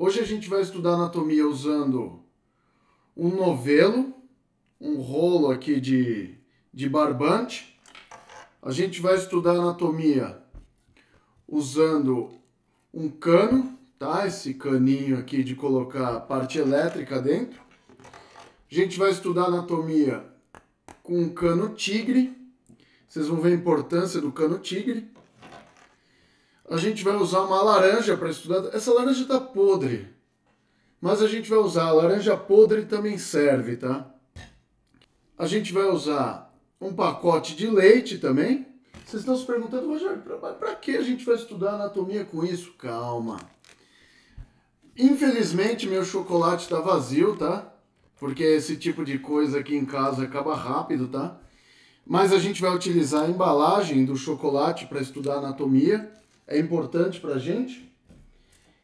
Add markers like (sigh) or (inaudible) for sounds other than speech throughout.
Hoje a gente vai estudar anatomia usando um novelo, um rolo aqui de, de barbante. A gente vai estudar anatomia usando um cano, tá? Esse caninho aqui de colocar a parte elétrica dentro. A gente vai estudar anatomia com um cano tigre. Vocês vão ver a importância do cano tigre a gente vai usar uma laranja para estudar. Essa laranja está podre, mas a gente vai usar a laranja podre também serve, tá? A gente vai usar um pacote de leite também. Vocês estão se perguntando, Roger para que a gente vai estudar anatomia com isso? Calma. Infelizmente, meu chocolate está vazio, tá? Porque esse tipo de coisa aqui em casa acaba rápido, tá? Mas a gente vai utilizar a embalagem do chocolate para estudar anatomia é importante para a gente.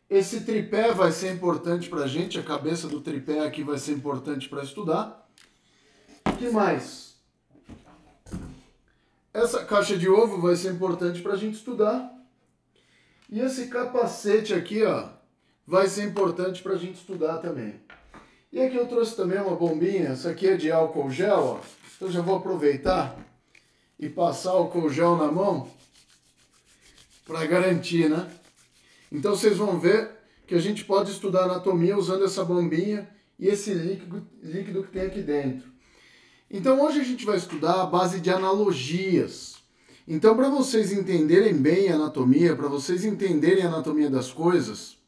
Esse tripé vai ser importante para a gente, a cabeça do tripé aqui vai ser importante para estudar. O que mais? Essa caixa de ovo vai ser importante para a gente estudar. E esse capacete aqui, ó, vai ser importante para a gente estudar também. E aqui eu trouxe também uma bombinha, essa aqui é de álcool gel, ó. Então já vou aproveitar e passar álcool gel na mão para garantir, né? Então vocês vão ver que a gente pode estudar anatomia usando essa bombinha e esse líquido, líquido que tem aqui dentro. Então hoje a gente vai estudar a base de analogias. Então para vocês entenderem bem a anatomia, para vocês entenderem a anatomia das coisas,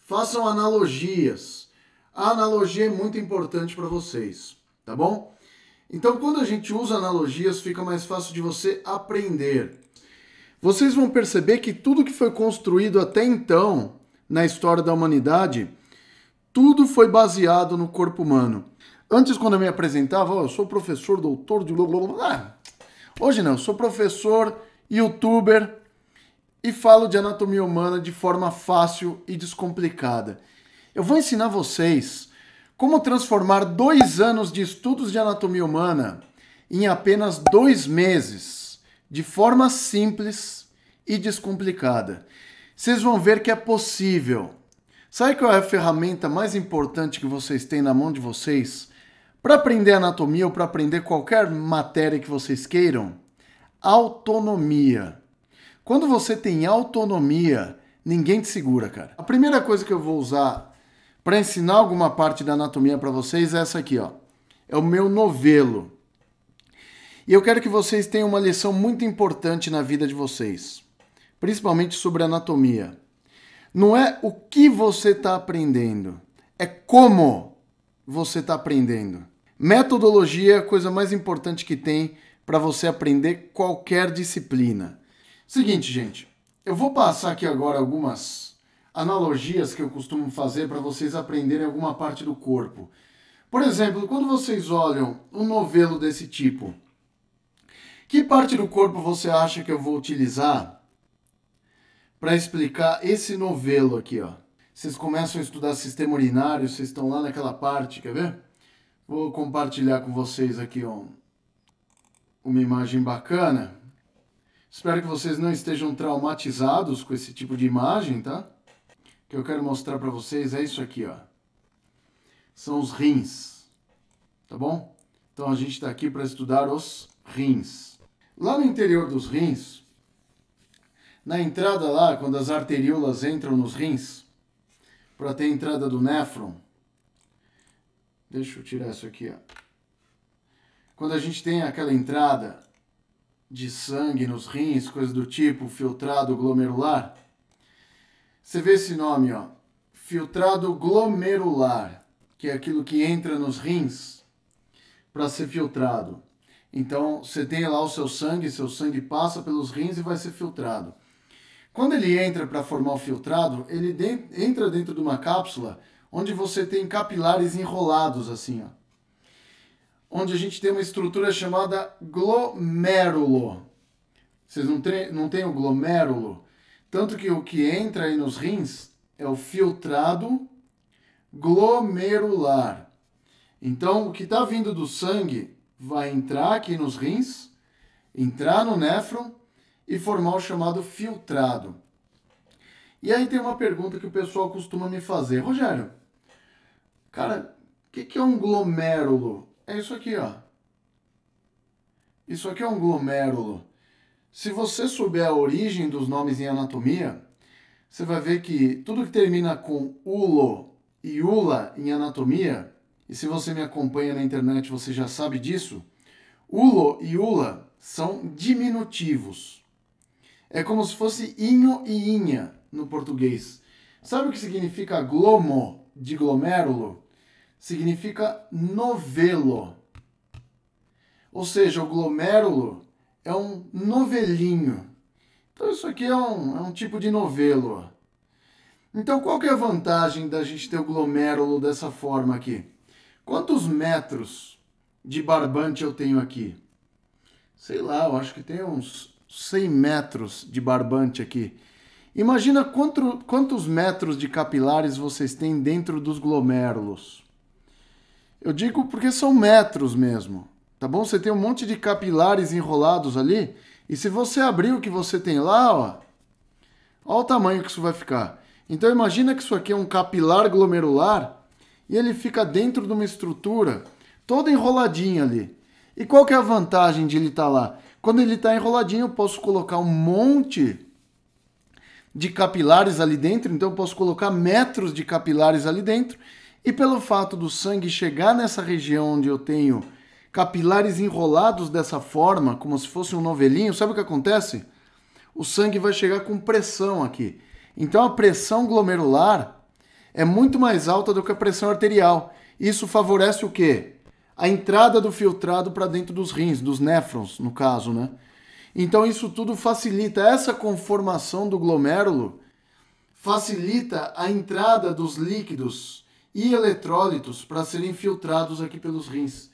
façam analogias. A analogia é muito importante para vocês, tá bom? Então quando a gente usa analogias, fica mais fácil de você aprender vocês vão perceber que tudo que foi construído até então na história da humanidade, tudo foi baseado no corpo humano. Antes, quando eu me apresentava, oh, eu sou professor, doutor de... Ah, hoje não, eu sou professor, youtuber e falo de anatomia humana de forma fácil e descomplicada. Eu vou ensinar vocês como transformar dois anos de estudos de anatomia humana em apenas dois meses de forma simples e descomplicada. Vocês vão ver que é possível. Sabe qual é a ferramenta mais importante que vocês têm na mão de vocês para aprender anatomia ou para aprender qualquer matéria que vocês queiram? Autonomia. Quando você tem autonomia, ninguém te segura, cara. A primeira coisa que eu vou usar para ensinar alguma parte da anatomia para vocês é essa aqui, ó. É o meu novelo. E eu quero que vocês tenham uma lição muito importante na vida de vocês, principalmente sobre anatomia. Não é o que você está aprendendo, é como você está aprendendo. Metodologia é a coisa mais importante que tem para você aprender qualquer disciplina. Seguinte, gente, eu vou passar aqui agora algumas analogias que eu costumo fazer para vocês aprenderem alguma parte do corpo. Por exemplo, quando vocês olham um novelo desse tipo, que parte do corpo você acha que eu vou utilizar para explicar esse novelo aqui, ó? Vocês começam a estudar sistema urinário, vocês estão lá naquela parte, quer ver? Vou compartilhar com vocês aqui ó, uma imagem bacana. Espero que vocês não estejam traumatizados com esse tipo de imagem, tá? O que eu quero mostrar para vocês é isso aqui, ó. São os rins, tá bom? Então a gente está aqui para estudar os rins. Lá no interior dos rins, na entrada lá, quando as arteríolas entram nos rins, para ter a entrada do néfron, deixa eu tirar isso aqui, ó. Quando a gente tem aquela entrada de sangue nos rins, coisa do tipo, filtrado glomerular, você vê esse nome, ó, filtrado glomerular, que é aquilo que entra nos rins para ser filtrado. Então você tem lá o seu sangue, seu sangue passa pelos rins e vai ser filtrado. Quando ele entra para formar o filtrado, ele de entra dentro de uma cápsula onde você tem capilares enrolados assim, ó. Onde a gente tem uma estrutura chamada glomérulo. Vocês não, não tem o glomérulo? Tanto que o que entra aí nos rins é o filtrado glomerular. Então, o que está vindo do sangue vai entrar aqui nos rins, entrar no néfron e formar o chamado filtrado. E aí tem uma pergunta que o pessoal costuma me fazer. Rogério, cara, o que, que é um glomérulo? É isso aqui, ó. Isso aqui é um glomérulo. Se você souber a origem dos nomes em anatomia, você vai ver que tudo que termina com ulo e ula em anatomia e se você me acompanha na internet você já sabe disso, ulo e ula são diminutivos. É como se fosse inho e inha no português. Sabe o que significa glomo de glomérulo? Significa novelo. Ou seja, o glomérulo é um novelinho. Então isso aqui é um, é um tipo de novelo. Então qual que é a vantagem da gente ter o glomérulo dessa forma aqui? Quantos metros de barbante eu tenho aqui? Sei lá, eu acho que tem uns 100 metros de barbante aqui. Imagina quanto, quantos metros de capilares vocês têm dentro dos glomérulos. Eu digo porque são metros mesmo, tá bom? Você tem um monte de capilares enrolados ali, e se você abrir o que você tem lá, ó, olha o tamanho que isso vai ficar. Então imagina que isso aqui é um capilar glomerular e ele fica dentro de uma estrutura toda enroladinha ali. E qual que é a vantagem de ele estar tá lá? Quando ele está enroladinho, eu posso colocar um monte de capilares ali dentro, então eu posso colocar metros de capilares ali dentro. E pelo fato do sangue chegar nessa região onde eu tenho capilares enrolados dessa forma, como se fosse um novelinho, sabe o que acontece? O sangue vai chegar com pressão aqui. Então a pressão glomerular é muito mais alta do que a pressão arterial. Isso favorece o quê? A entrada do filtrado para dentro dos rins, dos néfrons, no caso, né? Então isso tudo facilita essa conformação do glomérulo, facilita a entrada dos líquidos e eletrólitos para serem filtrados aqui pelos rins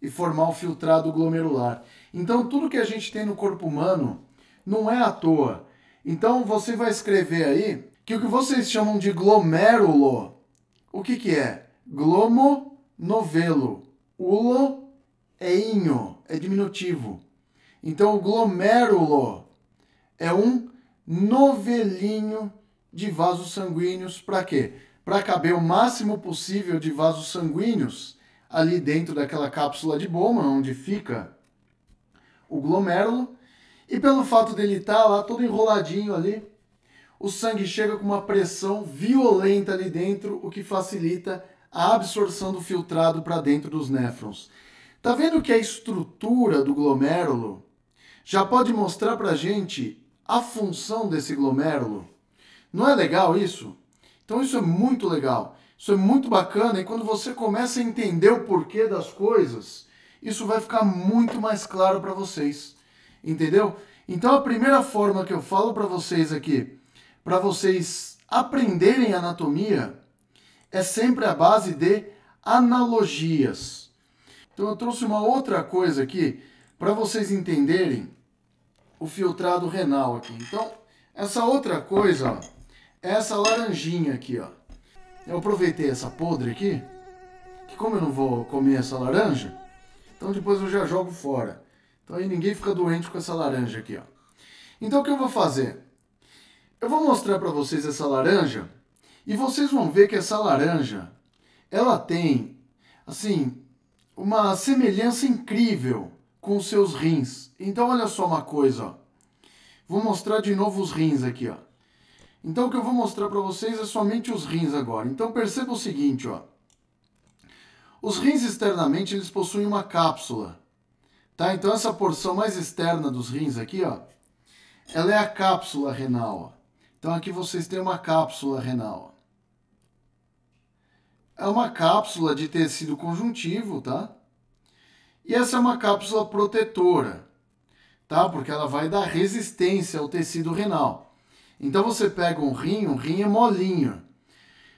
e formar o filtrado glomerular. Então tudo que a gente tem no corpo humano não é à toa. Então você vai escrever aí que o que vocês chamam de glomérulo, o que que é? Glomo, novelo. Ulo é inho, é diminutivo. Então, o glomérulo é um novelinho de vasos sanguíneos para quê? Para caber o máximo possível de vasos sanguíneos ali dentro daquela cápsula de Bowman, onde fica o glomérulo. E pelo fato dele estar tá lá todo enroladinho ali, o sangue chega com uma pressão violenta ali dentro, o que facilita a absorção do filtrado para dentro dos néfrons. Tá vendo que a estrutura do glomérulo já pode mostrar para a gente a função desse glomérulo? Não é legal isso? Então isso é muito legal, isso é muito bacana e quando você começa a entender o porquê das coisas, isso vai ficar muito mais claro para vocês, entendeu? Então a primeira forma que eu falo para vocês aqui para vocês aprenderem anatomia é sempre a base de analogias. Então eu trouxe uma outra coisa aqui para vocês entenderem o filtrado renal aqui. Então, essa outra coisa, ó, é essa laranjinha aqui, ó. Eu aproveitei essa podre aqui, que como eu não vou comer essa laranja, então depois eu já jogo fora. Então aí ninguém fica doente com essa laranja aqui, ó. Então o que eu vou fazer? Eu vou mostrar para vocês essa laranja e vocês vão ver que essa laranja ela tem assim uma semelhança incrível com os seus rins. Então olha só uma coisa, ó. Vou mostrar de novo os rins aqui, ó. Então o que eu vou mostrar para vocês é somente os rins agora. Então perceba o seguinte, ó. Os rins externamente eles possuem uma cápsula, tá? Então essa porção mais externa dos rins aqui, ó, ela é a cápsula renal. Ó. Então aqui vocês têm uma cápsula renal. É uma cápsula de tecido conjuntivo, tá? E essa é uma cápsula protetora, tá? Porque ela vai dar resistência ao tecido renal. Então você pega um rim, um rim é molinho.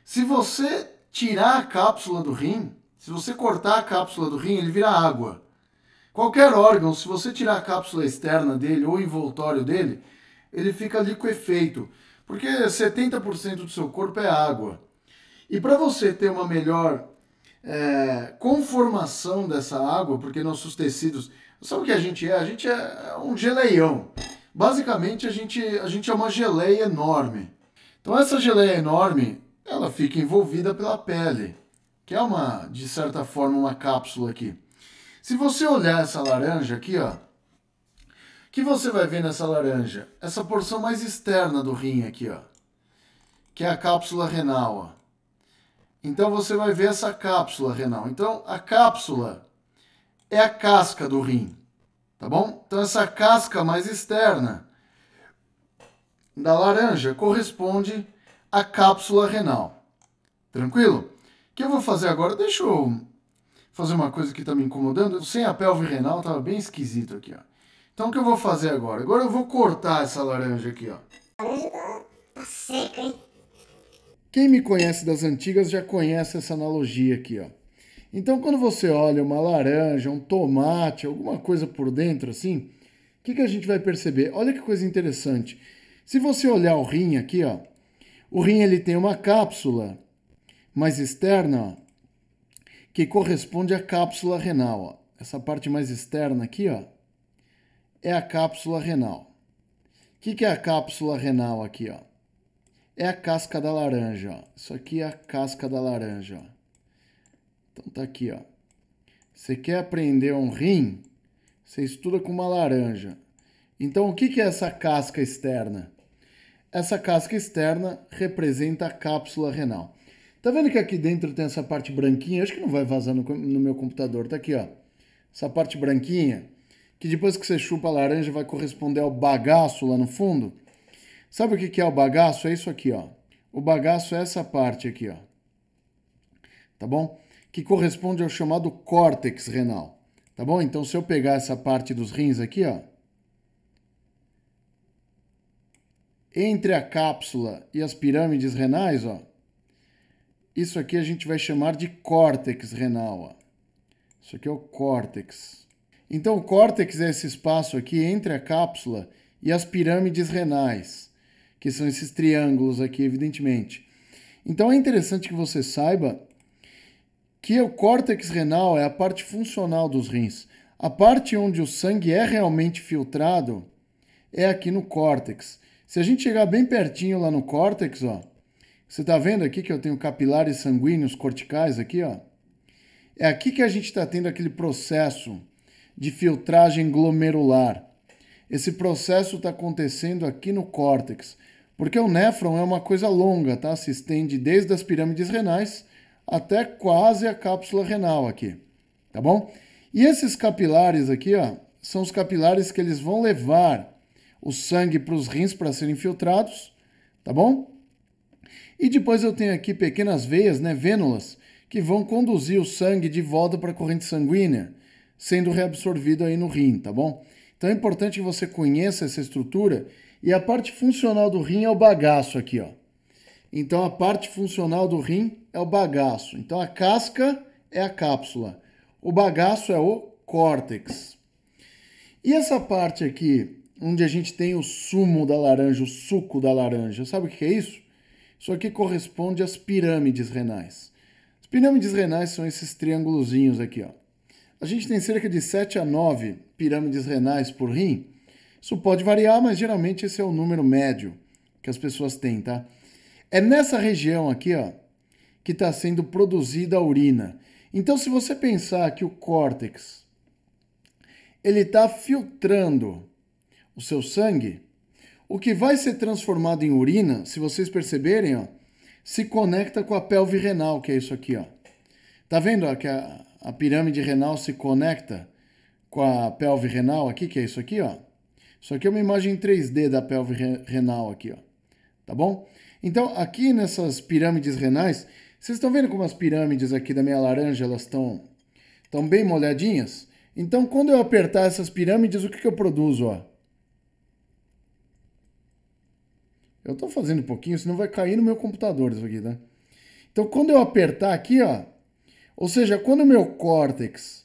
Se você tirar a cápsula do rim, se você cortar a cápsula do rim, ele vira água. Qualquer órgão, se você tirar a cápsula externa dele ou o envoltório dele, ele fica liquefeito. Porque 70% do seu corpo é água. E para você ter uma melhor é, conformação dessa água, porque nossos tecidos. Sabe o que a gente é? A gente é um geleião. Basicamente, a gente, a gente é uma geleia enorme. Então, essa geleia enorme ela fica envolvida pela pele, que é uma, de certa forma, uma cápsula aqui. Se você olhar essa laranja aqui, ó, que você vai ver nessa laranja? Essa porção mais externa do rim aqui, ó, que é a cápsula renal. Ó. Então você vai ver essa cápsula renal. Então a cápsula é a casca do rim, tá bom? Então essa casca mais externa da laranja corresponde à cápsula renal. Tranquilo? O que eu vou fazer agora? Deixa eu fazer uma coisa que está me incomodando. Sem a pelve renal estava bem esquisito aqui, ó. Então o que eu vou fazer agora? Agora eu vou cortar essa laranja aqui, ó. laranja tá seca, hein? Quem me conhece das antigas já conhece essa analogia aqui, ó. Então quando você olha uma laranja, um tomate, alguma coisa por dentro assim, o que, que a gente vai perceber? Olha que coisa interessante. Se você olhar o rim aqui, ó, o rim ele tem uma cápsula mais externa, ó, que corresponde à cápsula renal, ó. Essa parte mais externa aqui, ó, é a cápsula renal. O que, que é a cápsula renal aqui? Ó? É a casca da laranja. Ó. Isso aqui é a casca da laranja. Ó. Então tá aqui. Ó. Você quer aprender um rim? Você estuda com uma laranja. Então o que, que é essa casca externa? Essa casca externa representa a cápsula renal. Tá vendo que aqui dentro tem essa parte branquinha? Acho que não vai vazar no, no meu computador. Tá aqui, ó. Essa parte branquinha que depois que você chupa a laranja vai corresponder ao bagaço lá no fundo. Sabe o que é o bagaço? É isso aqui, ó. O bagaço é essa parte aqui, ó. Tá bom? Que corresponde ao chamado córtex renal. Tá bom? Então, se eu pegar essa parte dos rins aqui, ó. Entre a cápsula e as pirâmides renais, ó. Isso aqui a gente vai chamar de córtex renal, ó. Isso aqui é o córtex. Então, o córtex é esse espaço aqui entre a cápsula e as pirâmides renais, que são esses triângulos aqui, evidentemente. Então, é interessante que você saiba que o córtex renal é a parte funcional dos rins. A parte onde o sangue é realmente filtrado é aqui no córtex. Se a gente chegar bem pertinho lá no córtex, ó, você está vendo aqui que eu tenho capilares sanguíneos corticais aqui, ó. É aqui que a gente está tendo aquele processo de filtragem glomerular. Esse processo está acontecendo aqui no córtex, porque o néfron é uma coisa longa, tá? Se estende desde as pirâmides renais até quase a cápsula renal aqui, tá bom? E esses capilares aqui, ó, são os capilares que eles vão levar o sangue para os rins para serem filtrados, tá bom? E depois eu tenho aqui pequenas veias, né, vênulas, que vão conduzir o sangue de volta para a corrente sanguínea sendo reabsorvido aí no rim, tá bom? Então é importante que você conheça essa estrutura e a parte funcional do rim é o bagaço aqui, ó. Então a parte funcional do rim é o bagaço. Então a casca é a cápsula. O bagaço é o córtex. E essa parte aqui, onde a gente tem o sumo da laranja, o suco da laranja, sabe o que é isso? Isso aqui corresponde às pirâmides renais. As pirâmides renais são esses triângulozinhos aqui, ó. A gente tem cerca de 7 a 9 pirâmides renais por rim. Isso pode variar, mas geralmente esse é o número médio que as pessoas têm, tá? É nessa região aqui, ó, que está sendo produzida a urina. Então, se você pensar que o córtex ele está filtrando o seu sangue, o que vai ser transformado em urina, se vocês perceberem, ó, se conecta com a pelve renal, que é isso aqui, ó. Tá vendo ó, que a, a pirâmide renal se conecta com a pelve renal aqui, que é isso aqui, ó. Isso aqui é uma imagem 3D da pelve renal aqui, ó. Tá bom? Então, aqui nessas pirâmides renais, vocês estão vendo como as pirâmides aqui da minha laranja, elas estão tão bem molhadinhas? Então, quando eu apertar essas pirâmides, o que, que eu produzo, ó? Eu estou fazendo um pouquinho, senão vai cair no meu computador isso aqui, né? Então, quando eu apertar aqui, ó, ou seja, quando o meu córtex,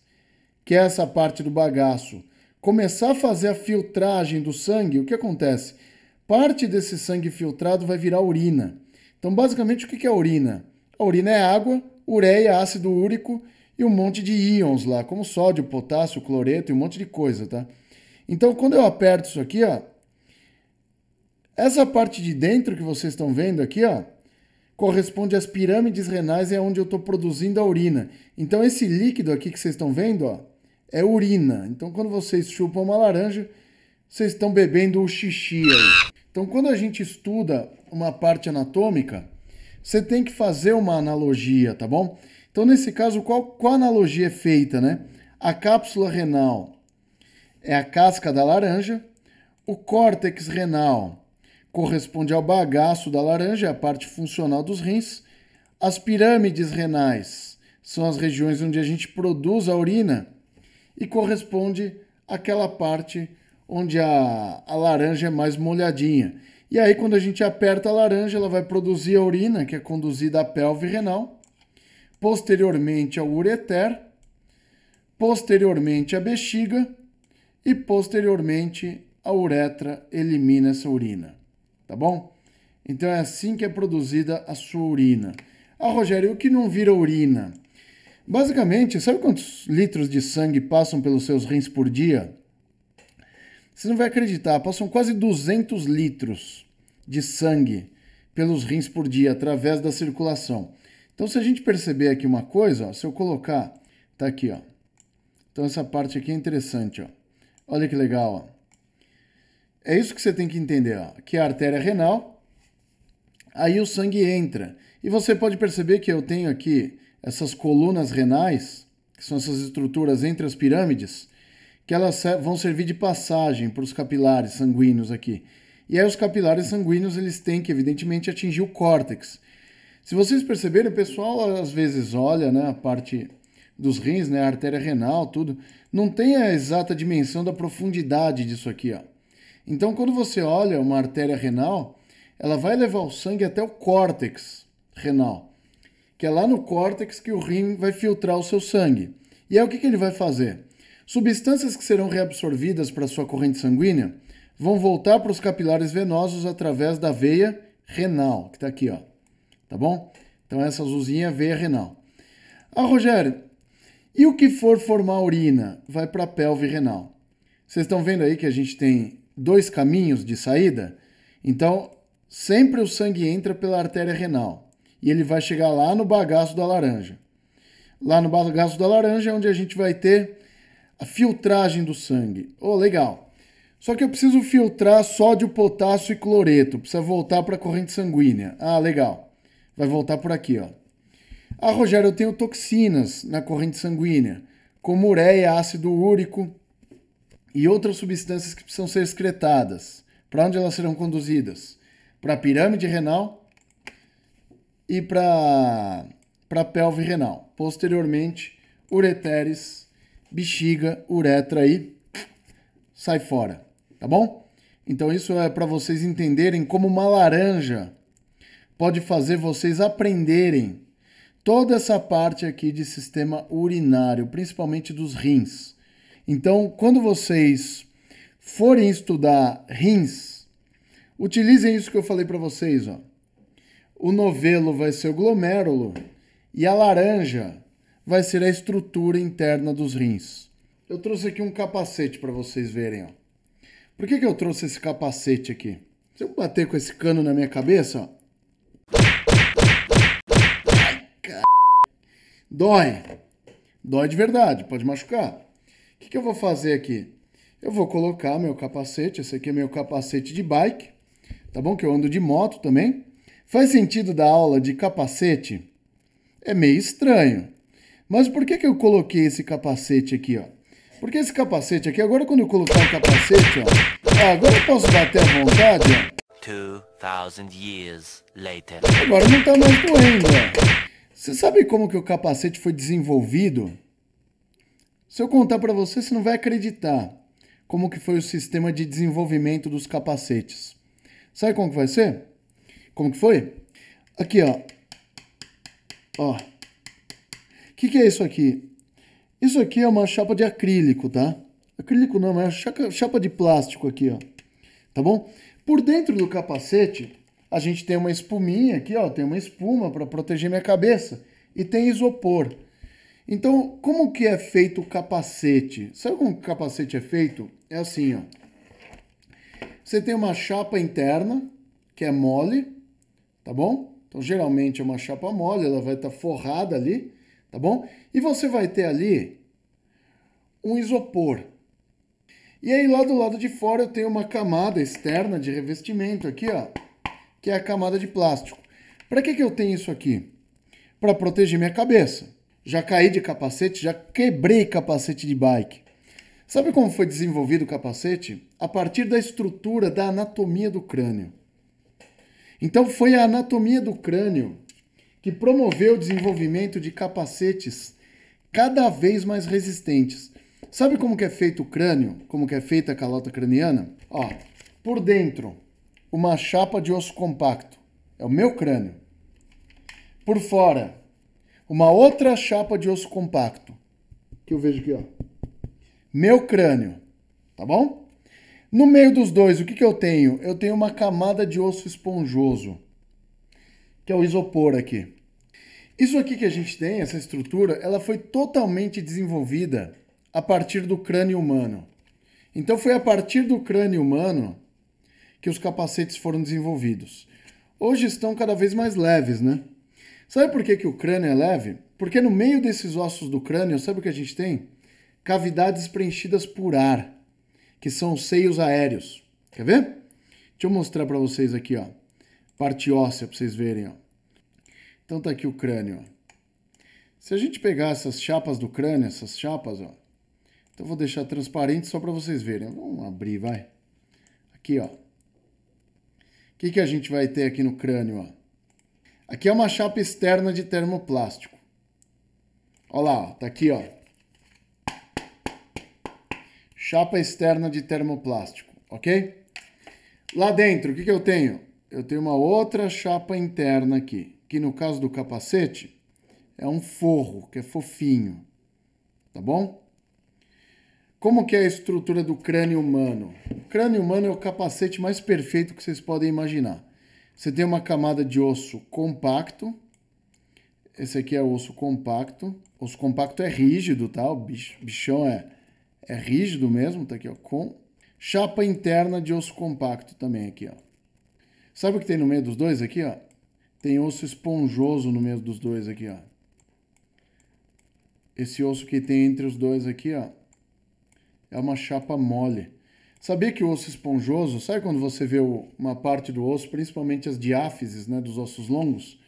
que é essa parte do bagaço, começar a fazer a filtragem do sangue, o que acontece? Parte desse sangue filtrado vai virar urina. Então, basicamente, o que é urina? A urina é água, ureia, ácido úrico e um monte de íons lá, como sódio, potássio, cloreto e um monte de coisa, tá? Então, quando eu aperto isso aqui, ó, essa parte de dentro que vocês estão vendo aqui, ó, corresponde às pirâmides renais, é onde eu estou produzindo a urina. Então, esse líquido aqui que vocês estão vendo ó, é urina. Então, quando vocês chupam uma laranja, vocês estão bebendo o xixi aí. Então, quando a gente estuda uma parte anatômica, você tem que fazer uma analogia, tá bom? Então, nesse caso, qual, qual analogia é feita, né? A cápsula renal é a casca da laranja, o córtex renal corresponde ao bagaço da laranja, é a parte funcional dos rins. As pirâmides renais são as regiões onde a gente produz a urina e corresponde àquela parte onde a, a laranja é mais molhadinha. E aí, quando a gente aperta a laranja, ela vai produzir a urina, que é conduzida à pelve renal, posteriormente ao ureter, posteriormente à bexiga e posteriormente a uretra elimina essa urina tá bom? Então é assim que é produzida a sua urina. Ah, Rogério, o que não vira urina? Basicamente, sabe quantos litros de sangue passam pelos seus rins por dia? Você não vai acreditar, passam quase 200 litros de sangue pelos rins por dia através da circulação. Então, se a gente perceber aqui uma coisa, ó, se eu colocar, tá aqui, ó. Então essa parte aqui é interessante, ó. Olha que legal, ó. É isso que você tem que entender, ó, que é a artéria renal, aí o sangue entra. E você pode perceber que eu tenho aqui essas colunas renais, que são essas estruturas entre as pirâmides, que elas vão servir de passagem para os capilares sanguíneos aqui. E aí os capilares sanguíneos eles têm que evidentemente atingir o córtex. Se vocês perceberem, o pessoal às vezes olha, né, a parte dos rins, né, a artéria renal, tudo, não tem a exata dimensão da profundidade disso aqui, ó. Então, quando você olha uma artéria renal, ela vai levar o sangue até o córtex renal, que é lá no córtex que o rim vai filtrar o seu sangue. E aí o que, que ele vai fazer? Substâncias que serão reabsorvidas para sua corrente sanguínea vão voltar para os capilares venosos através da veia renal, que está aqui, ó. Tá bom? Então essa azulzinha é a veia renal. Ah, Rogério, e o que for formar urina vai para a pelve renal? Vocês estão vendo aí que a gente tem dois caminhos de saída, então sempre o sangue entra pela artéria renal e ele vai chegar lá no bagaço da laranja. Lá no bagaço da laranja é onde a gente vai ter a filtragem do sangue. Oh, legal. Só que eu preciso filtrar sódio, potássio e cloreto. Precisa voltar para a corrente sanguínea. Ah, legal. Vai voltar por aqui, ó. Ah, Rogério, eu tenho toxinas na corrente sanguínea, como ureia, ácido úrico, e outras substâncias que precisam ser excretadas. Para onde elas serão conduzidas? Para a pirâmide renal e para a pelve renal. Posteriormente, ureteres, bexiga, uretra aí sai fora, tá bom? Então isso é para vocês entenderem como uma laranja pode fazer vocês aprenderem toda essa parte aqui de sistema urinário, principalmente dos rins. Então, quando vocês forem estudar rins, utilizem isso que eu falei para vocês. Ó. O novelo vai ser o glomérulo e a laranja vai ser a estrutura interna dos rins. Eu trouxe aqui um capacete para vocês verem. Ó. Por que, que eu trouxe esse capacete aqui? Se eu bater com esse cano na minha cabeça, ó. Ai, car... Dói. Dói de verdade, pode machucar. O que, que eu vou fazer aqui? Eu vou colocar meu capacete, esse aqui é meu capacete de bike, tá bom? Que eu ando de moto também. Faz sentido dar aula de capacete? É meio estranho. Mas por que, que eu coloquei esse capacete aqui, ó? Porque esse capacete aqui, agora quando eu colocar o capacete, ó, agora eu posso dar até à vontade, ó. years later. Agora não tá mais doendo, ó. Você sabe como que o capacete foi desenvolvido? Se eu contar para você, você não vai acreditar como que foi o sistema de desenvolvimento dos capacetes. Sabe como que vai ser? Como que foi? Aqui, ó. Ó. O que, que é isso aqui? Isso aqui é uma chapa de acrílico, tá? Acrílico não, é chapa de plástico aqui, ó. Tá bom? Por dentro do capacete, a gente tem uma espuminha aqui, ó, tem uma espuma para proteger minha cabeça e tem isopor. Então, como que é feito o capacete? Sabe como o capacete é feito? É assim, ó. Você tem uma chapa interna, que é mole, tá bom? Então, geralmente é uma chapa mole, ela vai estar tá forrada ali, tá bom? E você vai ter ali um isopor. E aí, lá do lado de fora, eu tenho uma camada externa de revestimento aqui, ó, que é a camada de plástico. Para que, que eu tenho isso aqui? Para proteger minha cabeça já caí de capacete, já quebrei capacete de bike. Sabe como foi desenvolvido o capacete? A partir da estrutura da anatomia do crânio. Então foi a anatomia do crânio que promoveu o desenvolvimento de capacetes cada vez mais resistentes. Sabe como que é feito o crânio? Como que é feita a calota craniana? Ó, por dentro, uma chapa de osso compacto. É o meu crânio. Por fora, uma outra chapa de osso compacto. Que eu vejo aqui, ó. Meu crânio, tá bom? No meio dos dois, o que, que eu tenho? Eu tenho uma camada de osso esponjoso, que é o isopor aqui. Isso aqui que a gente tem, essa estrutura, ela foi totalmente desenvolvida a partir do crânio humano. Então foi a partir do crânio humano que os capacetes foram desenvolvidos. Hoje estão cada vez mais leves, né? Sabe por que, que o crânio é leve? Porque no meio desses ossos do crânio, sabe o que a gente tem? Cavidades preenchidas por ar, que são os seios aéreos. Quer ver? Deixa eu mostrar para vocês aqui, ó. Parte óssea para vocês verem, ó. Então tá aqui o crânio. ó. Se a gente pegar essas chapas do crânio, essas chapas, ó. Então vou deixar transparente só para vocês verem. Vamos abrir, vai. Aqui, ó. O que, que a gente vai ter aqui no crânio, ó? Aqui é uma chapa externa de termoplástico. Olha lá, tá aqui, ó. Chapa externa de termoplástico, ok? Lá dentro, o que, que eu tenho? Eu tenho uma outra chapa interna aqui, que no caso do capacete é um forro, que é fofinho, tá bom? Como que é a estrutura do crânio humano? O crânio humano é o capacete mais perfeito que vocês podem imaginar. Você tem uma camada de osso compacto. Esse aqui é o osso compacto. Osso compacto é rígido, tá? O bichão é, é rígido mesmo, tá aqui, ó. Com chapa interna de osso compacto também aqui, ó. Sabe o que tem no meio dos dois aqui, ó? Tem osso esponjoso no meio dos dois aqui, ó. Esse osso que tem entre os dois aqui, ó, é uma chapa mole. Sabia que o osso esponjoso, sabe quando você vê uma parte do osso, principalmente as diáfises, né, dos ossos longos?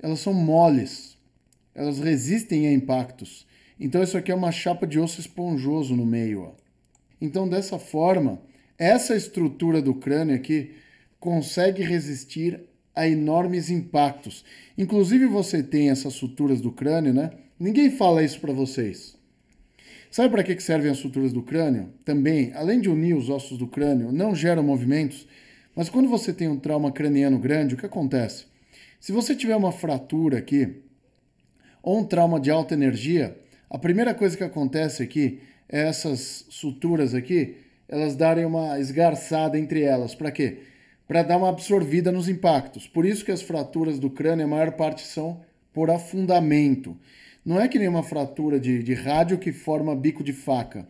Elas são moles, elas resistem a impactos. Então isso aqui é uma chapa de osso esponjoso no meio. Ó. Então dessa forma, essa estrutura do crânio aqui consegue resistir a enormes impactos. Inclusive você tem essas suturas do crânio, né? Ninguém fala isso para vocês. Sabe para que servem as suturas do crânio? Também, além de unir os ossos do crânio, não geram movimentos, mas quando você tem um trauma craniano grande, o que acontece? Se você tiver uma fratura aqui, ou um trauma de alta energia, a primeira coisa que acontece aqui é essas suturas aqui, elas darem uma esgarçada entre elas. Para quê? Para dar uma absorvida nos impactos. Por isso que as fraturas do crânio, a maior parte são por afundamento. Não é que nem uma fratura de, de rádio que forma bico de faca.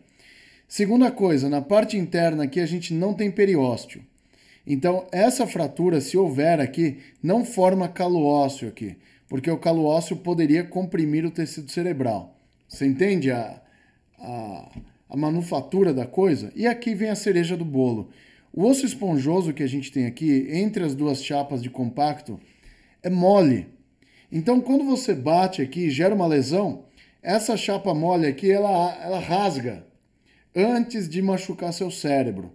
Segunda coisa, na parte interna aqui a gente não tem periósteo. Então, essa fratura, se houver aqui, não forma calo ósseo aqui, porque o calo ósseo poderia comprimir o tecido cerebral. Você entende a, a, a manufatura da coisa? E aqui vem a cereja do bolo. O osso esponjoso que a gente tem aqui, entre as duas chapas de compacto, é mole. Então, quando você bate aqui e gera uma lesão, essa chapa mole aqui, ela, ela rasga antes de machucar seu cérebro,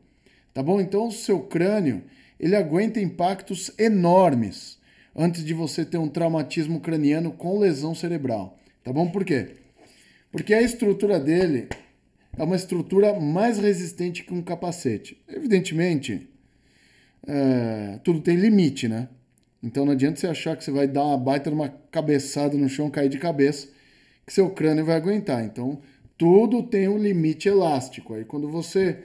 tá bom? Então, o seu crânio, ele aguenta impactos enormes antes de você ter um traumatismo craniano com lesão cerebral, tá bom? Por quê? Porque a estrutura dele é uma estrutura mais resistente que um capacete. Evidentemente, é, tudo tem limite, né? Então não adianta você achar que você vai dar uma baita uma cabeçada no chão, cair de cabeça, que seu crânio vai aguentar. Então tudo tem um limite elástico. Aí quando você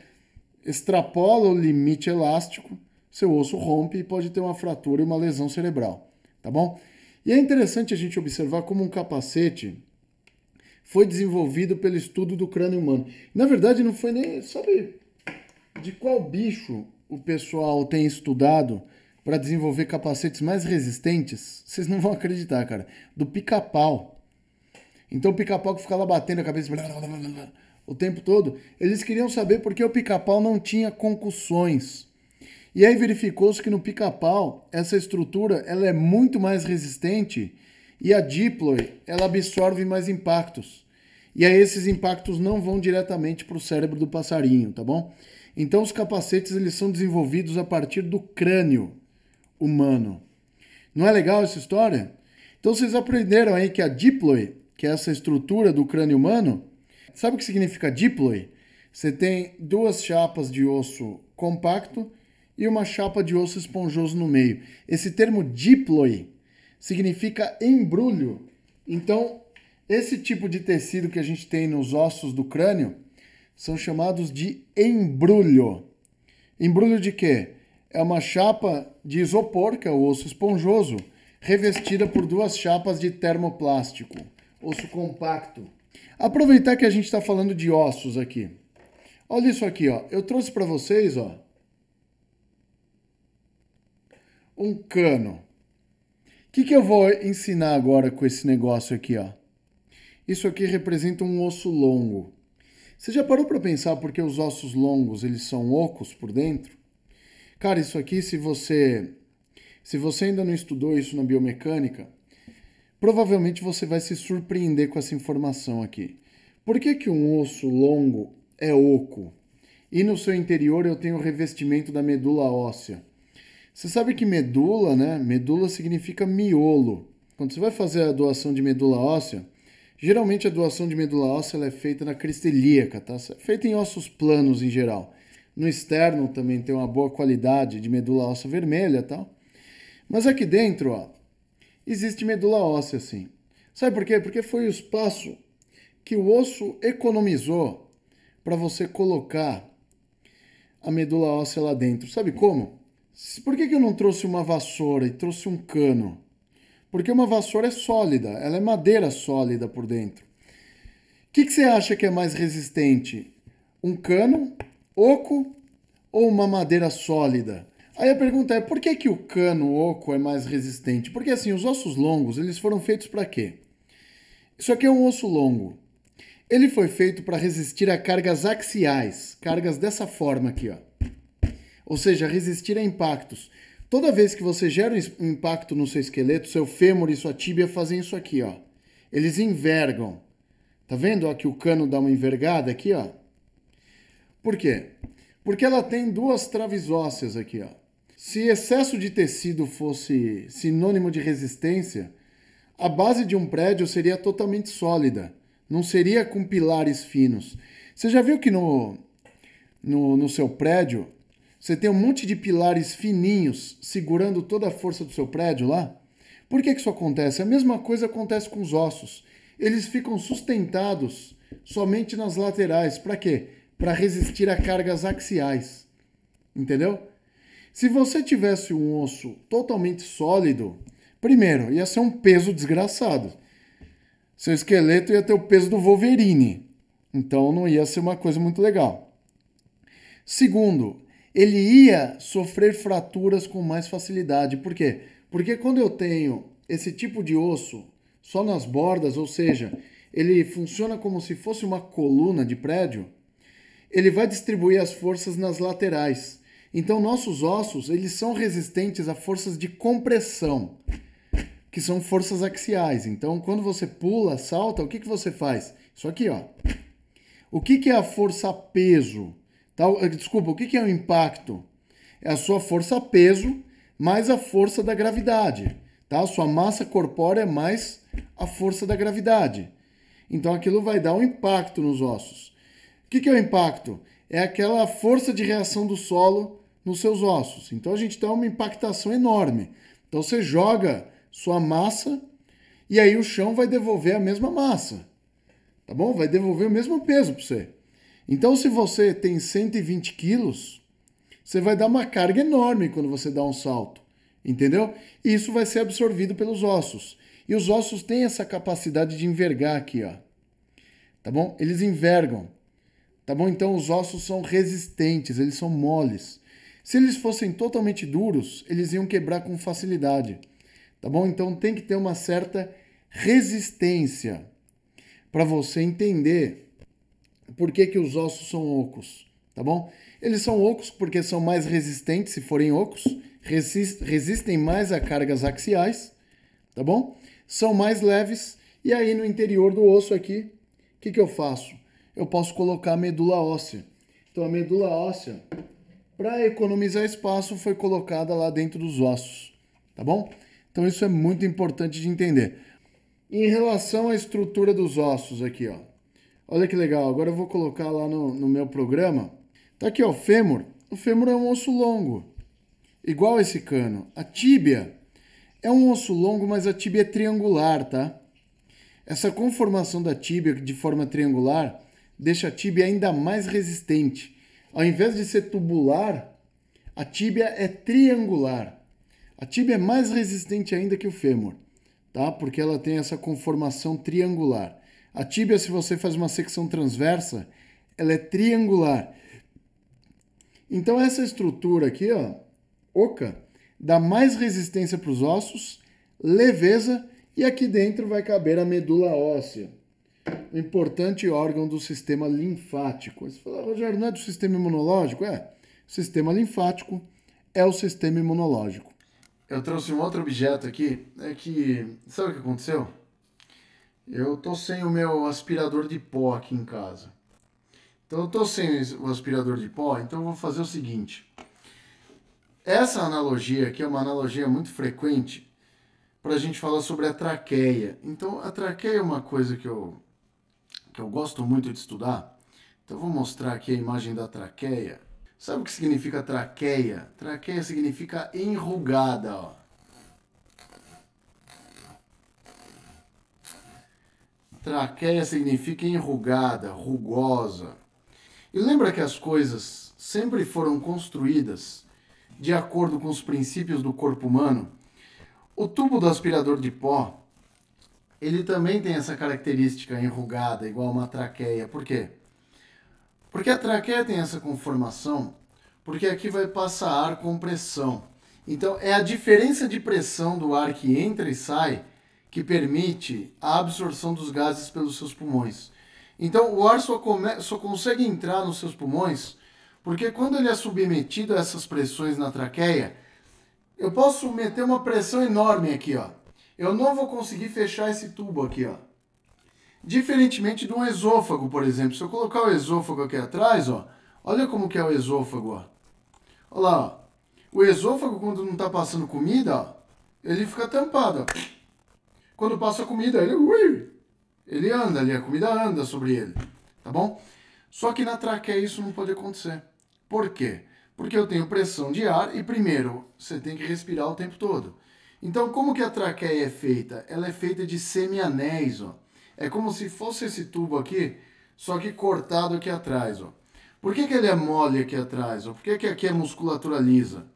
extrapola o limite elástico, seu osso rompe e pode ter uma fratura e uma lesão cerebral, tá bom? E é interessante a gente observar como um capacete foi desenvolvido pelo estudo do crânio humano. Na verdade, não foi nem, sabe, de qual bicho o pessoal tem estudado para desenvolver capacetes mais resistentes, vocês não vão acreditar, cara, do pica-pau. Então o pica-pau que fica lá batendo a cabeça blá, blá, blá, o tempo todo, eles queriam saber por que o pica-pau não tinha concussões. E aí verificou-se que no pica-pau, essa estrutura ela é muito mais resistente e a diploid ela absorve mais impactos. E aí esses impactos não vão diretamente para o cérebro do passarinho, tá bom? Então os capacetes eles são desenvolvidos a partir do crânio humano. Não é legal essa história? Então vocês aprenderam aí que a diploid, que é essa estrutura do crânio humano, sabe o que significa diploid? Você tem duas chapas de osso compacto e uma chapa de osso esponjoso no meio. Esse termo diploid significa embrulho. Então, esse tipo de tecido que a gente tem nos ossos do crânio são chamados de embrulho. Embrulho de quê? é uma chapa de isopor, que é o osso esponjoso, revestida por duas chapas de termoplástico, osso compacto. Aproveitar que a gente está falando de ossos aqui. Olha isso aqui, ó. Eu trouxe para vocês, ó, um cano. O que, que eu vou ensinar agora com esse negócio aqui, ó? Isso aqui representa um osso longo. Você já parou para pensar porque os ossos longos eles são ocos por dentro? Cara, isso aqui, se você se você ainda não estudou isso na biomecânica, provavelmente você vai se surpreender com essa informação aqui. Por que, que um osso longo é oco? E no seu interior eu tenho o revestimento da medula óssea. Você sabe que medula, né? Medula significa miolo. Quando você vai fazer a doação de medula óssea, geralmente a doação de medula óssea é feita na cristelíaca, tá? É feita em ossos planos em geral. No externo também tem uma boa qualidade de medula óssea vermelha tal. Mas aqui dentro, ó, existe medula óssea, assim. Sabe por quê? Porque foi o espaço que o osso economizou para você colocar a medula óssea lá dentro. Sabe como? Por que, que eu não trouxe uma vassoura e trouxe um cano? Porque uma vassoura é sólida, ela é madeira sólida por dentro. O que, que você acha que é mais resistente? Um cano oco ou uma madeira sólida? Aí a pergunta é, por que, que o cano oco é mais resistente? Porque assim, os ossos longos, eles foram feitos para quê? Isso aqui é um osso longo. Ele foi feito para resistir a cargas axiais, cargas dessa forma aqui, ó. Ou seja, resistir a impactos. Toda vez que você gera um impacto no seu esqueleto, seu fêmur e sua tíbia fazem isso aqui, ó. Eles envergam. Tá vendo ó, que o cano dá uma envergada aqui, ó? Por quê? Porque ela tem duas traves ósseas aqui, ó. Se excesso de tecido fosse sinônimo de resistência, a base de um prédio seria totalmente sólida, não seria com pilares finos. Você já viu que no, no, no seu prédio você tem um monte de pilares fininhos segurando toda a força do seu prédio lá? Por que, que isso acontece? A mesma coisa acontece com os ossos. Eles ficam sustentados somente nas laterais. Para quê? para resistir a cargas axiais. Entendeu? Se você tivesse um osso totalmente sólido, primeiro, ia ser um peso desgraçado. Seu esqueleto ia ter o peso do Wolverine. Então não ia ser uma coisa muito legal. Segundo, ele ia sofrer fraturas com mais facilidade. Por quê? Porque quando eu tenho esse tipo de osso só nas bordas, ou seja, ele funciona como se fosse uma coluna de prédio, ele vai distribuir as forças nas laterais. Então nossos ossos, eles são resistentes a forças de compressão, que são forças axiais. Então quando você pula, salta, o que, que você faz? Isso aqui, ó. O que, que é a força peso? Eh, desculpa, o que, que é o impacto? É a sua força peso mais a força da gravidade, tá? A sua massa corpórea mais a força da gravidade. Então aquilo vai dar um impacto nos ossos. O que, que é o impacto? É aquela força de reação do solo nos seus ossos. Então a gente tem uma impactação enorme. Então você joga sua massa e aí o chão vai devolver a mesma massa. Tá bom? Vai devolver o mesmo peso para você. Então se você tem 120 quilos, você vai dar uma carga enorme quando você dá um salto. Entendeu? E isso vai ser absorvido pelos ossos. E os ossos têm essa capacidade de envergar aqui, ó. Tá bom? Eles envergam. Tá bom? Então os ossos são resistentes, eles são moles. Se eles fossem totalmente duros, eles iam quebrar com facilidade. Tá bom? Então tem que ter uma certa resistência para você entender por que, que os ossos são ocos, tá bom? Eles são ocos porque são mais resistentes se forem ocos, resistem mais a cargas axiais, tá bom? São mais leves e aí no interior do osso aqui, o que, que eu faço? eu posso colocar a medula óssea. Então a medula óssea, para economizar espaço, foi colocada lá dentro dos ossos, tá bom? Então isso é muito importante de entender. Em relação à estrutura dos ossos aqui, ó. Olha que legal, agora eu vou colocar lá no, no meu programa. Tá aqui, ó, o fêmur. O fêmur é um osso longo, igual esse cano. A tíbia é um osso longo, mas a tíbia é triangular, tá? Essa conformação da tíbia de forma triangular deixa a tíbia ainda mais resistente. Ao invés de ser tubular, a tíbia é triangular. A tíbia é mais resistente ainda que o fêmur, tá? Porque ela tem essa conformação triangular. A tíbia, se você faz uma secção transversa, ela é triangular. Então essa estrutura aqui, ó, oca, dá mais resistência para os ossos, leveza e aqui dentro vai caber a medula óssea importante órgão do sistema linfático. você fala, Rogério, não é do sistema imunológico? É. O sistema linfático é o sistema imunológico. Eu trouxe um outro objeto aqui, é que. Sabe o que aconteceu? Eu tô sem o meu aspirador de pó aqui em casa. Então eu tô sem o aspirador de pó, então eu vou fazer o seguinte. Essa analogia aqui é uma analogia muito frequente para a gente falar sobre a traqueia. Então a traqueia é uma coisa que eu que eu gosto muito de estudar. Então vou mostrar aqui a imagem da traqueia. Sabe o que significa traqueia? Traqueia significa enrugada, ó. Traqueia significa enrugada, rugosa. E lembra que as coisas sempre foram construídas de acordo com os princípios do corpo humano? O tubo do aspirador de pó ele também tem essa característica enrugada, igual uma traqueia. Por quê? Porque a traqueia tem essa conformação, porque aqui vai passar ar com pressão. Então, é a diferença de pressão do ar que entra e sai que permite a absorção dos gases pelos seus pulmões. Então, o ar só, come... só consegue entrar nos seus pulmões porque quando ele é submetido a essas pressões na traqueia, eu posso meter uma pressão enorme aqui, ó eu não vou conseguir fechar esse tubo aqui, ó. Diferentemente de um esôfago, por exemplo. Se eu colocar o esôfago aqui atrás, ó, olha como que é o esôfago, ó. Olha lá, ó. O esôfago, quando não está passando comida, ó, ele fica tampado, ó. Quando passa comida, ele... Ui, ele anda ali, a comida anda sobre ele, tá bom? Só que na traqueia isso não pode acontecer. Por quê? Porque eu tenho pressão de ar e, primeiro, você tem que respirar o tempo todo. Então, como que a traqueia é feita? Ela é feita de semianéis, ó. É como se fosse esse tubo aqui, só que cortado aqui atrás, ó. Por que, que ele é mole aqui atrás? Ó? Por que, que aqui é musculatura lisa?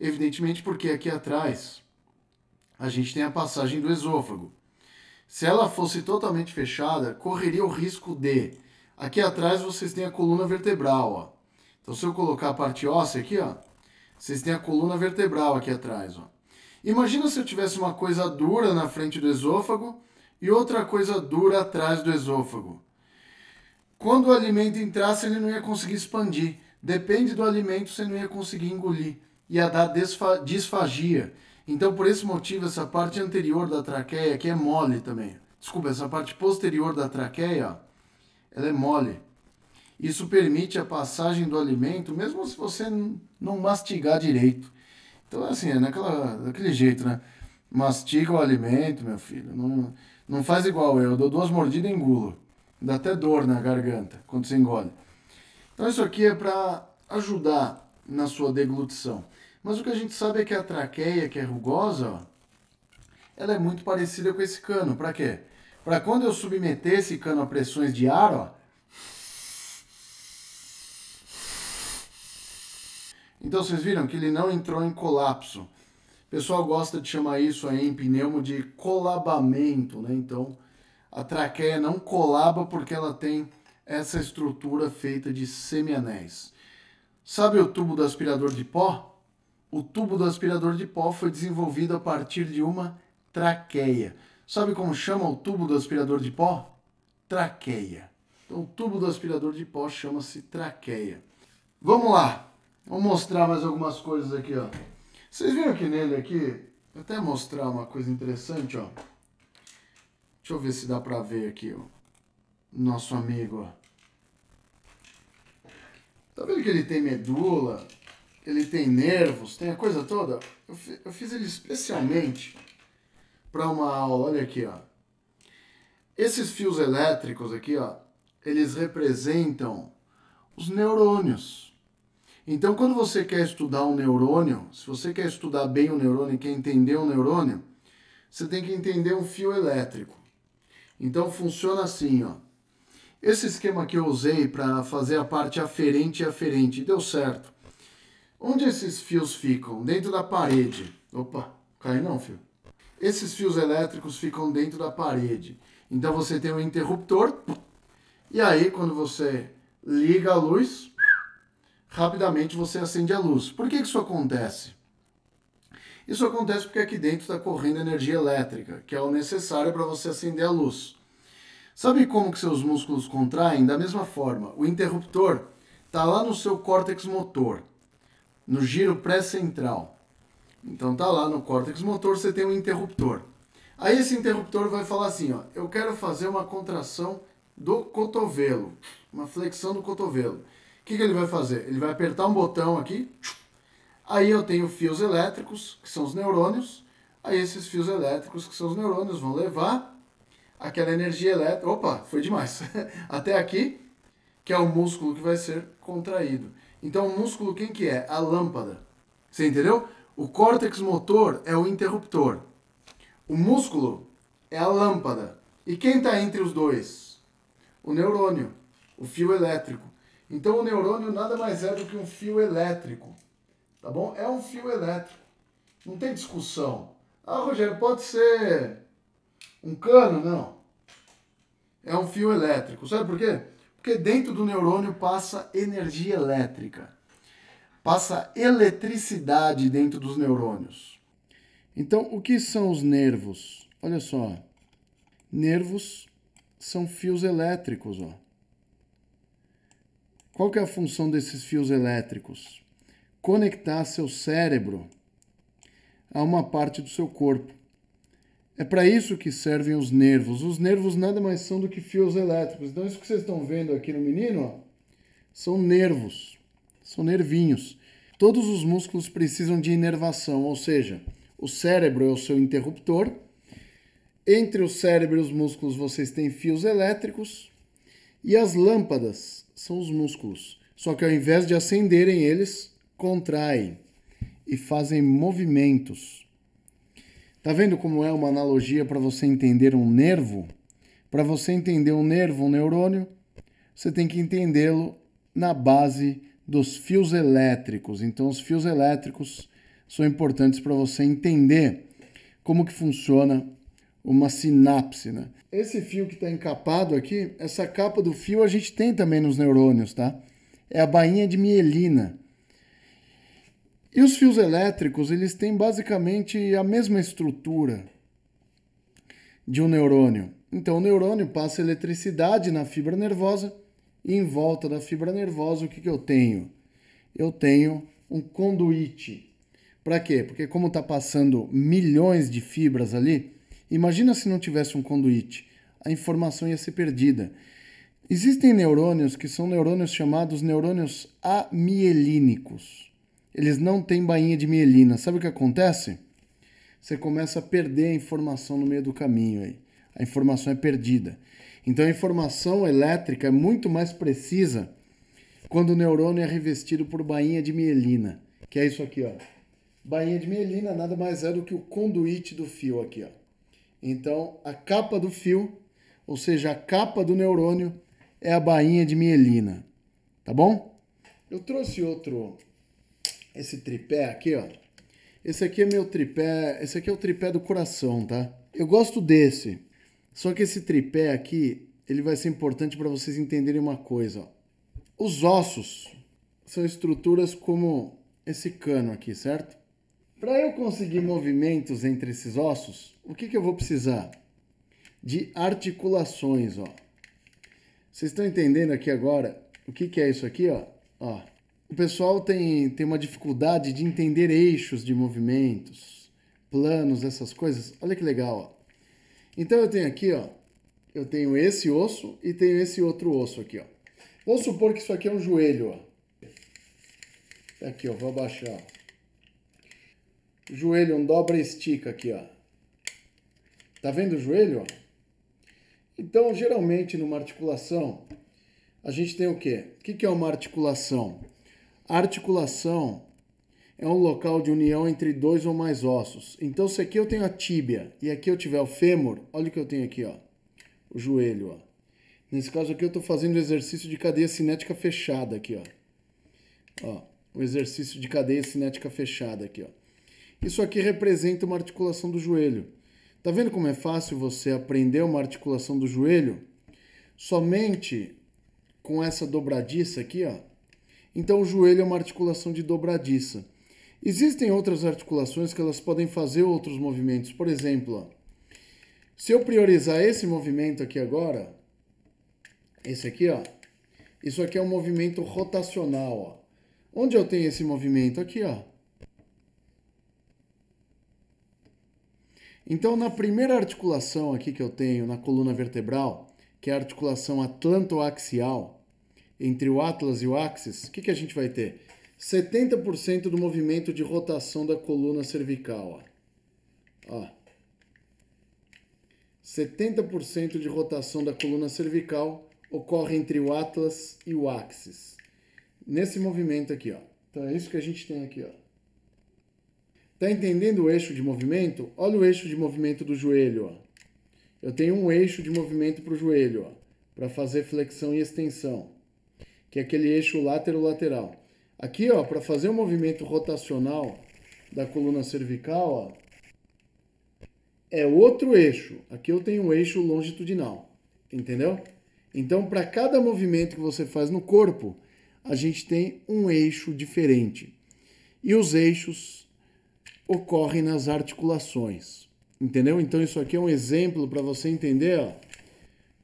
Evidentemente porque aqui atrás a gente tem a passagem do esôfago. Se ela fosse totalmente fechada, correria o risco de... Aqui atrás vocês têm a coluna vertebral, ó. Então se eu colocar a parte óssea aqui, ó, vocês têm a coluna vertebral aqui atrás, ó. Imagina se eu tivesse uma coisa dura na frente do esôfago e outra coisa dura atrás do esôfago. Quando o alimento entrasse, ele não ia conseguir expandir. Depende do alimento, você não ia conseguir engolir. Ia dar disfagia. Então, por esse motivo, essa parte anterior da traqueia, que é mole também. Desculpa, essa parte posterior da traqueia, ela é mole. Isso permite a passagem do alimento, mesmo se você não mastigar direito. Então, assim, é naquela, daquele jeito, né? Mastiga o alimento, meu filho. Não, não faz igual eu. Eu dou duas mordidas e engulo. Dá até dor na garganta quando você engole. Então, isso aqui é para ajudar na sua deglutição. Mas o que a gente sabe é que a traqueia, que é rugosa, ó, ela é muito parecida com esse cano. Para quê? Para quando eu submeter esse cano a pressões de ar, ó, Então vocês viram que ele não entrou em colapso. O pessoal gosta de chamar isso aí em pneumo de colabamento, né? Então a traqueia não colaba porque ela tem essa estrutura feita de semianéis. Sabe o tubo do aspirador de pó? O tubo do aspirador de pó foi desenvolvido a partir de uma traqueia. Sabe como chama o tubo do aspirador de pó? Traqueia. Então, o tubo do aspirador de pó chama-se traqueia. Vamos lá! Vou mostrar mais algumas coisas aqui, ó. Vocês viram que nele aqui, vou até mostrar uma coisa interessante, ó. Deixa eu ver se dá pra ver aqui, ó. Nosso amigo, ó. Tá vendo que ele tem medula, ele tem nervos, tem a coisa toda? Eu, eu fiz ele especialmente para uma aula, olha aqui, ó. Esses fios elétricos aqui, ó, eles representam os neurônios. Então, quando você quer estudar um neurônio, se você quer estudar bem um neurônio e quer entender um neurônio, você tem que entender um fio elétrico. Então, funciona assim, ó. Esse esquema que eu usei para fazer a parte aferente e aferente deu certo. Onde esses fios ficam? Dentro da parede. Opa, cai não, fio. Esses fios elétricos ficam dentro da parede. Então você tem um interruptor. E aí, quando você liga a luz, rapidamente você acende a luz. Por que isso acontece? Isso acontece porque aqui dentro está correndo energia elétrica, que é o necessário para você acender a luz. Sabe como que seus músculos contraem? Da mesma forma, o interruptor está lá no seu córtex motor, no giro pré-central. Então está lá no córtex motor, você tem um interruptor. Aí esse interruptor vai falar assim, ó, eu quero fazer uma contração do cotovelo, uma flexão do cotovelo que, que ele vai fazer? Ele vai apertar um botão aqui, aí eu tenho fios elétricos, que são os neurônios, aí esses fios elétricos, que são os neurônios, vão levar aquela energia elétrica. Opa, foi demais! (laughs) Até aqui, que é o músculo que vai ser contraído. Então, o músculo, quem que é? A lâmpada. Você entendeu? O córtex motor é o interruptor. O músculo é a lâmpada. E quem está entre os dois? O neurônio, o fio elétrico. Então o neurônio nada mais é do que um fio elétrico, tá bom? É um fio elétrico. Não tem discussão. Ah, Rogério, pode ser um cano? Não. É um fio elétrico. Sabe por quê? Porque dentro do neurônio passa energia elétrica. Passa eletricidade dentro dos neurônios. Então, o que são os nervos? Olha só. Nervos são fios elétricos, ó. Qual que é a função desses fios elétricos? Conectar seu cérebro a uma parte do seu corpo. É para isso que servem os nervos. Os nervos nada mais são do que fios elétricos. Então, isso que vocês estão vendo aqui no menino ó, são nervos, são nervinhos. Todos os músculos precisam de inervação, ou seja, o cérebro é o seu interruptor. Entre o cérebro e os músculos vocês têm fios elétricos e as lâmpadas são os músculos. Só que ao invés de acenderem, eles contraem e fazem movimentos. Tá vendo como é uma analogia para você entender um nervo? Para você entender um nervo, um neurônio, você tem que entendê-lo na base dos fios elétricos. Então, os fios elétricos são importantes para você entender como que funciona uma sinapse, né? Esse fio que está encapado aqui, essa capa do fio a gente tem também nos neurônios, tá? É a bainha de mielina. E os fios elétricos, eles têm basicamente a mesma estrutura de um neurônio. Então, o neurônio passa eletricidade na fibra nervosa e em volta da fibra nervosa, o que, que eu tenho? Eu tenho um conduíte. Para quê? Porque como está passando milhões de fibras ali, Imagina se não tivesse um conduíte, a informação ia ser perdida. Existem neurônios que são neurônios chamados neurônios amielínicos. Eles não têm bainha de mielina. Sabe o que acontece? Você começa a perder a informação no meio do caminho aí. A informação é perdida. Então a informação elétrica é muito mais precisa quando o neurônio é revestido por bainha de mielina, que é isso aqui, ó. Bainha de mielina nada mais é do que o conduíte do fio aqui, ó. Então, a capa do fio, ou seja, a capa do neurônio, é a bainha de mielina. Tá bom? Eu trouxe outro, esse tripé aqui, ó. Esse aqui é meu tripé, esse aqui é o tripé do coração, tá? Eu gosto desse, só que esse tripé aqui, ele vai ser importante para vocês entenderem uma coisa, ó. Os ossos são estruturas como esse cano aqui, certo? Para eu conseguir movimentos entre esses ossos, o que, que eu vou precisar? De articulações, ó. Vocês estão entendendo aqui agora o que, que é isso aqui, ó? ó? O pessoal tem, tem uma dificuldade de entender eixos de movimentos, planos, essas coisas. Olha que legal, ó. Então eu tenho aqui, ó, eu tenho esse osso e tenho esse outro osso aqui, ó. Vamos supor que isso aqui é um joelho, ó. Tá aqui, ó, vou abaixar, ó joelho, um dobra e estica aqui, ó. Tá vendo o joelho? Então, geralmente, numa articulação, a gente tem o quê? O que é uma articulação? A articulação é um local de união entre dois ou mais ossos. Então, se aqui eu tenho a tíbia e aqui eu tiver o fêmur, olha o que eu tenho aqui, ó. O joelho, ó. Nesse caso aqui eu estou fazendo o exercício de cadeia cinética fechada aqui, ó. Ó, o exercício de cadeia cinética fechada aqui, ó. Isso aqui representa uma articulação do joelho. Tá vendo como é fácil você aprender uma articulação do joelho somente com essa dobradiça aqui, ó? Então o joelho é uma articulação de dobradiça. Existem outras articulações que elas podem fazer outros movimentos. Por exemplo, ó, se eu priorizar esse movimento aqui agora, esse aqui, ó, isso aqui é um movimento rotacional. Ó. Onde eu tenho esse movimento aqui, ó? Então, na primeira articulação aqui que eu tenho na coluna vertebral, que é a articulação atlantoaxial, entre o atlas e o axis, o que, que a gente vai ter? 70% do movimento de rotação da coluna cervical. Ó. Ó. 70% de rotação da coluna cervical ocorre entre o atlas e o axis. Nesse movimento aqui, ó. Então é isso que a gente tem aqui, ó tá entendendo o eixo de movimento? Olha o eixo de movimento do joelho. Ó. Eu tenho um eixo de movimento para o joelho, para fazer flexão e extensão, que é aquele eixo látero-lateral. Aqui, ó, para fazer o um movimento rotacional da coluna cervical, ó, é outro eixo. Aqui eu tenho um eixo longitudinal, entendeu? Então, para cada movimento que você faz no corpo, a gente tem um eixo diferente. E os eixos ocorrem nas articulações. Entendeu? Então isso aqui é um exemplo para você entender ó,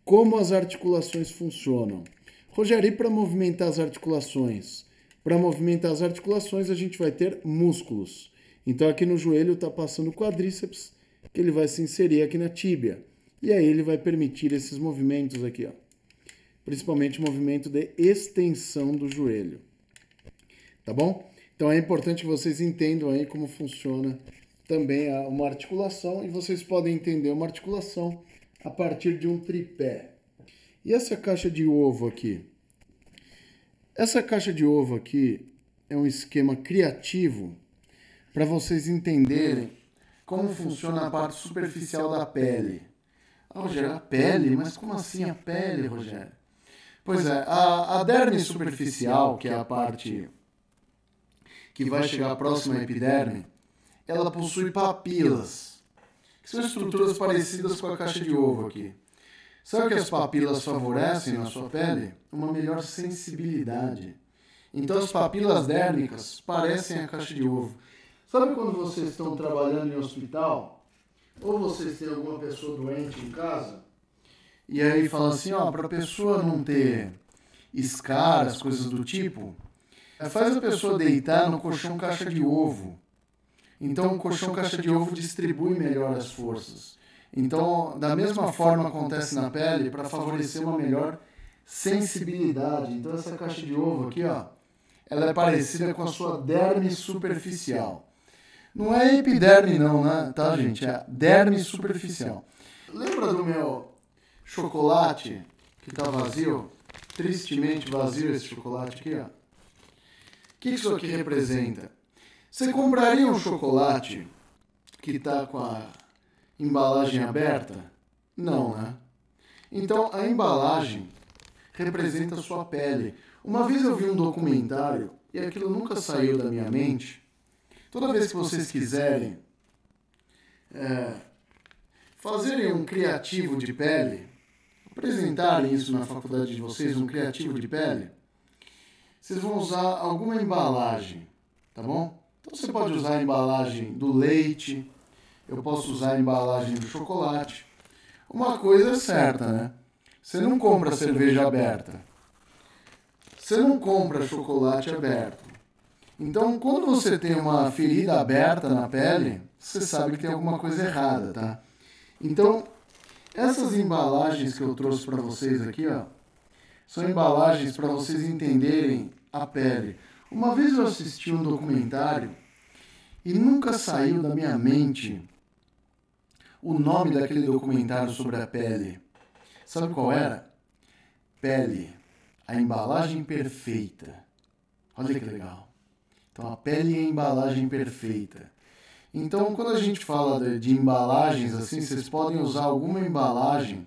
como as articulações funcionam. Rogério, e para movimentar as articulações? Para movimentar as articulações, a gente vai ter músculos. Então aqui no joelho está passando o quadríceps, que ele vai se inserir aqui na tíbia. E aí ele vai permitir esses movimentos aqui, ó. principalmente o movimento de extensão do joelho. Tá bom? Então é importante que vocês entendam aí como funciona também uma articulação e vocês podem entender uma articulação a partir de um tripé. E essa caixa de ovo aqui? Essa caixa de ovo aqui é um esquema criativo para vocês entenderem como funciona a parte superficial da pele. Ah, Rogério, a pele? Mas como assim a pele, Rogério? Pois é, a, a derme superficial, que é a parte que vai chegar próxima à epiderme, ela possui papilas, que são estruturas parecidas com a caixa de ovo aqui. Sabe que as papilas favorecem na sua pele uma melhor sensibilidade. Então as papilas dérmicas parecem a caixa de ovo. Sabe quando vocês estão trabalhando em hospital ou vocês têm alguma pessoa doente em casa e aí fala assim, ó, para a pessoa não ter escaras, coisas do tipo, é, faz a pessoa deitar no colchão caixa de ovo. Então, o colchão caixa de ovo distribui melhor as forças. Então, da mesma forma acontece na pele para favorecer uma melhor sensibilidade. Então, essa caixa de ovo aqui, ó, ela é parecida com a sua derme superficial. Não é epiderme não, né? Tá, gente? É derme superficial. Lembra do meu chocolate que tá vazio? Tristemente vazio esse chocolate aqui, ó que isso aqui representa? Você compraria um chocolate que está com a embalagem aberta? Não, né? Então a embalagem representa a sua pele. Uma vez eu vi um documentário e aquilo nunca saiu da minha mente. Toda vez que vocês quiserem é, fazerem um criativo de pele, apresentarem isso na faculdade de vocês, um criativo de pele vocês vão usar alguma embalagem, tá bom? Então você pode usar a embalagem do leite, eu posso usar a embalagem do chocolate. Uma coisa é certa, né? Você não compra cerveja aberta. Você não compra chocolate aberto. Então, quando você tem uma ferida aberta na pele, você sabe que tem alguma coisa errada, tá? Então, essas embalagens que eu trouxe para vocês aqui, ó, são embalagens para vocês entenderem a pele. Uma vez eu assisti um documentário e nunca saiu da minha mente o nome daquele documentário sobre a pele. Sabe qual era? Pele, a embalagem perfeita. Olha que legal. Então a pele é a embalagem perfeita. Então quando a gente fala de, de embalagens assim, vocês podem usar alguma embalagem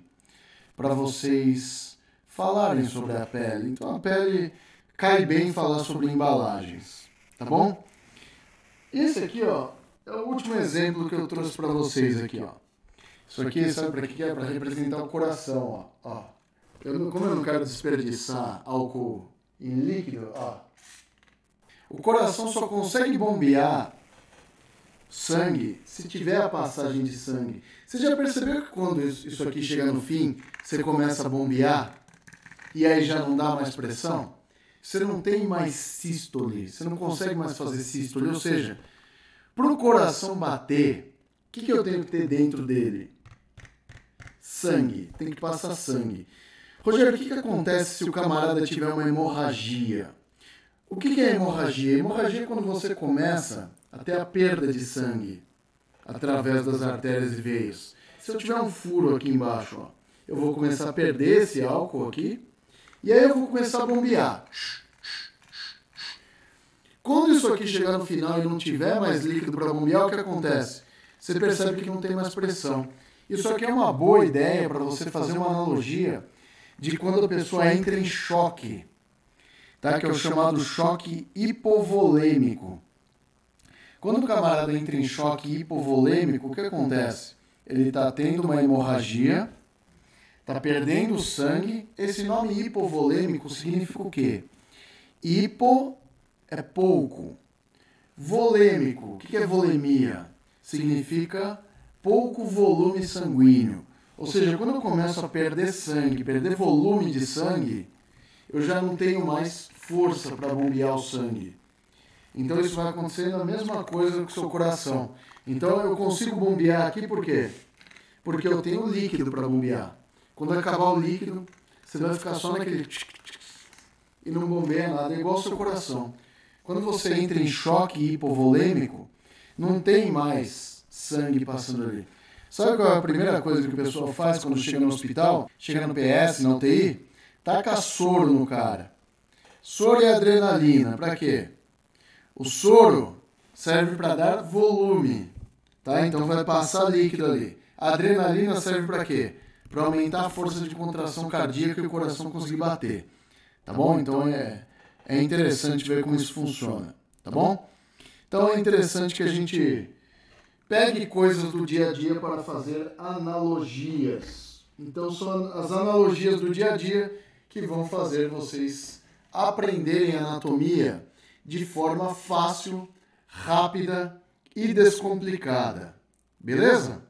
para vocês falarem sobre a pele. Então a pele cai bem falar sobre embalagens, tá bom? Esse aqui, ó, é o último exemplo que eu trouxe para vocês aqui, ó. Isso aqui, sabe para que é? Para representar o coração, ó. ó. Eu não, como eu não quero desperdiçar álcool em líquido, ó. O coração só consegue bombear sangue se tiver a passagem de sangue. Você já percebeu que quando isso aqui chega no fim, você começa a bombear e aí já não dá mais pressão? você não tem mais sístole, você não consegue mais fazer sístole. Ou seja, para o coração bater, o que, que eu tenho que ter dentro dele? Sangue, tem que passar sangue. Rogério, o que, que acontece se o camarada tiver uma hemorragia? O que, que é hemorragia? Hemorragia é quando você começa até a perda de sangue através das artérias e veias. Se eu tiver um furo aqui embaixo, ó, eu vou começar a perder esse álcool aqui e aí eu vou começar a bombear. Quando isso aqui chegar no final e não tiver mais líquido para bombear, o que acontece? Você percebe que não tem mais pressão. Isso aqui é uma boa ideia para você fazer uma analogia de quando a pessoa entra em choque, tá? que é o chamado choque hipovolêmico. Quando o camarada entra em choque hipovolêmico, o que acontece? Ele está tendo uma hemorragia, Está perdendo sangue. Esse nome hipovolêmico significa o quê? Hipo é pouco. Volêmico. O que é volemia? Significa pouco volume sanguíneo. Ou seja, quando eu começo a perder sangue, perder volume de sangue, eu já não tenho mais força para bombear o sangue. Então isso vai acontecendo a mesma coisa com o seu coração. Então eu consigo bombear aqui por quê? Porque eu tenho líquido para bombear. Quando acabar o líquido, você vai ficar só naquele tch, tch, e não bombeia nada, é igual o seu coração. Quando você entra em choque hipovolêmico, não tem mais sangue passando ali. Sabe qual é a primeira coisa que o pessoal faz quando chega no hospital? Chega no PS, na UTI? Taca soro no cara. Soro e adrenalina, para quê? O soro serve para dar volume, tá? Então vai passar líquido ali. A adrenalina serve para quê? para aumentar a força de contração cardíaca e o coração conseguir bater. Tá bom? Então é, é interessante ver como isso funciona. Tá bom? Então é interessante que a gente pegue coisas do dia a dia para fazer analogias. Então são as analogias do dia a dia que vão fazer vocês aprenderem anatomia de forma fácil, rápida e descomplicada. Beleza?